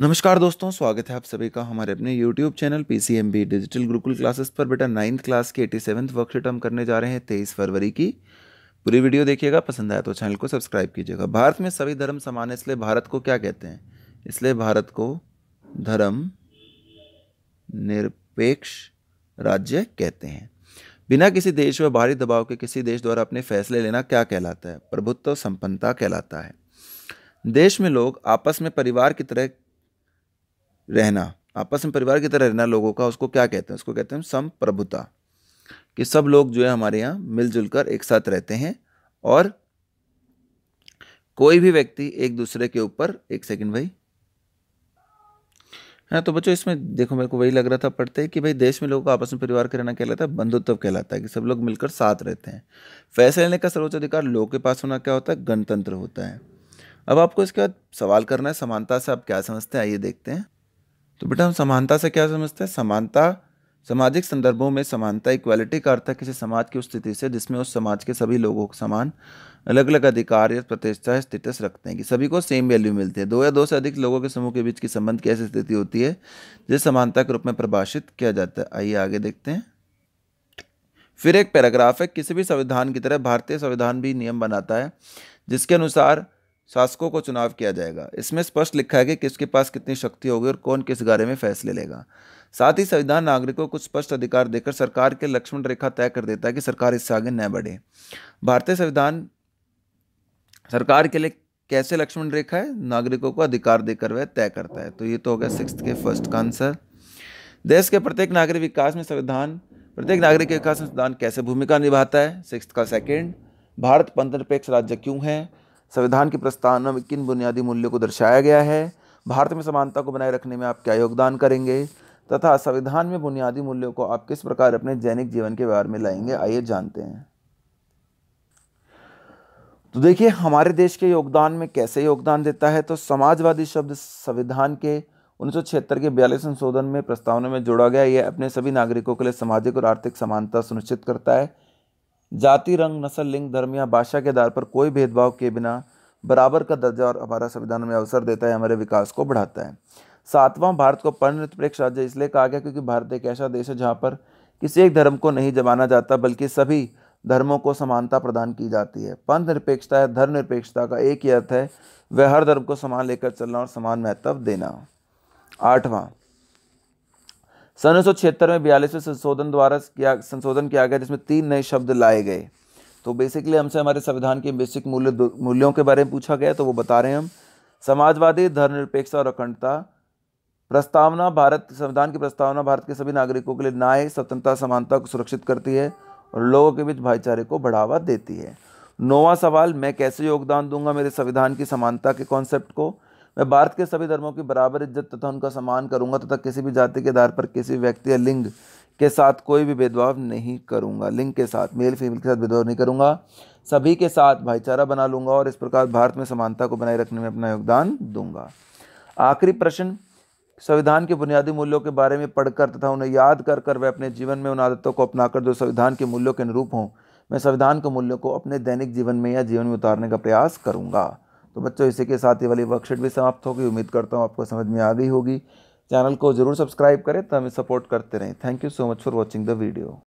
नमस्कार दोस्तों स्वागत है आप सभी का हमारे अपने YouTube channel P C M B digital Gurukul classes पर बेटा नाइन्थ क्लास की एटी सेवन्थ वर्कशीट हम करने जा रहे हैं तेईस फरवरी की पूरी वीडियो देखिएगा पसंद आया तो चैनल को सब्सक्राइब कीजिएगा भारत में सभी धर्म समान है इसलिए भारत को क्या कहते हैं इसलिए भारत को धर्म निरपेक्ष राज्य कहते हैं बिना किसी देश व भारी दबाव के किसी देश द्वारा अपने फैसले लेना क्या कहलाता है प्रभुत्व संपन्नता कहलाता है देश में लोग आपस में परिवार की तरह रहना आपस में परिवार की तरह रहना लोगों का उसको क्या कहते हैं उसको कहते हैं संप्रभुता कि सब लोग जो है हमारे यहाँ मिलजुल कर एक साथ रहते हैं और कोई भी व्यक्ति एक दूसरे के ऊपर एक सेकंड भाई है हाँ, तो बच्चों इसमें देखो मेरे को वही लग रहा था पढ़ते कि भाई देश में लोगों का आपस में परिवार के रहना कहलाता है बंधुत्व कहलाता है कि सब लोग मिलकर साथ रहते हैं फैसले लेने का सर्वोच्च अधिकार लोगों के पास होना क्या होता है गणतंत्र होता है अब आपको इसके बाद सवाल करना है समानता से आप क्या समझते हैं आइए देखते हैं तो बेटा हम समानता से क्या समझते हैं समानता सामाजिक संदर्भों में समानता इक्वालिटी का अर्थ है किसी समाज की उस स्थिति से जिसमें उस समाज के सभी लोगों को समान अलग अलग अधिकार या प्रतिष्ठा स्टेटस रखते हैं कि सभी को सेम वैल्यू मिलती है दो या दो से अधिक लोगों के समूह के बीच की संबंध की ऐसी स्थिति होती है जिस समानता के रूप में परिभाषित किया जाता है आइए आगे देखते हैं फिर एक पैराग्राफ है किसी भी संविधान की तरह भारतीय संविधान भी नियम बनाता है जिसके अनुसार शासकों को चुनाव किया जाएगा इसमें स्पष्ट लिखा है कि किसके पास कितनी शक्ति होगी और कौन किस बारे में फैसले लेगा साथ ही संविधान नागरिकों को स्पष्ट अधिकार देकर सरकार के लक्ष्मण रेखा तय कर देता है कि सरकार इससे आगे न बढ़े भारतीय संविधान सरकार के लिए कैसे लक्ष्मण रेखा है नागरिकों को अधिकार देकर वह तय करता है तो ये तो हो गया सिक्स के फर्स्ट का आंसर देश के प्रत्येक नागरिक विकास में संविधान प्रत्येक नागरिक के विकास में संविधान कैसे भूमिका निभाता है सिक्स का सेकेंड भारत पंथ निरपेक्ष राज्य क्यों है संविधान की प्रस्तावना में किन बुनियादी मूल्यों को दर्शाया गया है भारत में समानता को बनाए रखने में आप क्या योगदान करेंगे तथा संविधान में बुनियादी मूल्यों को आप किस प्रकार अपने दैनिक जीवन के व्यवहार में लाएंगे आइए जानते हैं तो देखिए हमारे देश के योगदान में कैसे योगदान देता है तो समाजवादी शब्द संविधान के उन्नीस के बयालीस संशोधन में प्रस्तावना में जोड़ा गया यह अपने सभी नागरिकों के लिए सामाजिक और आर्थिक समानता सुनिश्चित करता है जाति रंग नस्ल लिंग धर्म या भाषा के आधार पर कोई भेदभाव के बिना बराबर का दर्जा और हमारा संविधान में अवसर देता है हमारे विकास को बढ़ाता है सातवां भारत को पर्णनिरपेक्ष राज्य इसलिए कहा गया क्योंकि भारत एक ऐसा देश है जहाँ पर किसी एक धर्म को नहीं जमाना जाता बल्कि सभी धर्मों को समानता प्रदान की जाती है पंथ निरपेक्षता या धर्म निरपेक्षता का एक ही अर्थ है वह हर धर्म को समान लेकर चलना और समान महत्व देना आठवां सन उन्नीस में बयालीसवें संशोधन द्वारा किया संशोधन किया गया जिसमें तीन नए शब्द लाए गए तो बेसिकली हमसे हमारे संविधान के बेसिक मूल्य मूल्यों के बारे में पूछा गया तो वो बता रहे हैं हम समाजवादी धर्मनिरपेक्षता और अखंडता प्रस्तावना भारत संविधान की प्रस्तावना भारत के सभी नागरिकों के लिए न्याय स्वतंत्रता समानता को सुरक्षित करती है और लोगों के बीच भाईचारे को बढ़ावा देती है नोवा सवाल मैं कैसे योगदान दूंगा मेरे संविधान की समानता के कॉन्सेप्ट को मैं भारत के सभी धर्मों की बराबर इज्जत तथा उनका सम्मान करूंगा तथा किसी भी जाति के आधार पर किसी व्यक्ति या लिंग के साथ कोई भी भेदभाव नहीं करूंगा लिंग के साथ मेल फीमेल के साथ भेदभाव नहीं करूंगा सभी के साथ भाईचारा बना लूंगा और इस प्रकार भारत में समानता को बनाए रखने में अपना योगदान दूंगा आखिरी प्रश्न संविधान के बुनियादी मूल्यों के बारे में पढ़कर तथा उन्हें याद कर कर वह अपने जीवन में उन आदतों को अपनाकर जो संविधान के मूल्यों के अनुरूप हों मैं संविधान के मूल्यों को अपने दैनिक जीवन में या जीवन में उतारने का प्रयास करूँगा तो बच्चों इसी के साथ ये वाली वर्कशीट भी समाप्त होगी उम्मीद करता हूँ आपको समझ में आ गई होगी चैनल को ज़रूर सब्सक्राइब करें तो हमें सपोर्ट करते रहें thank you so much for watching the video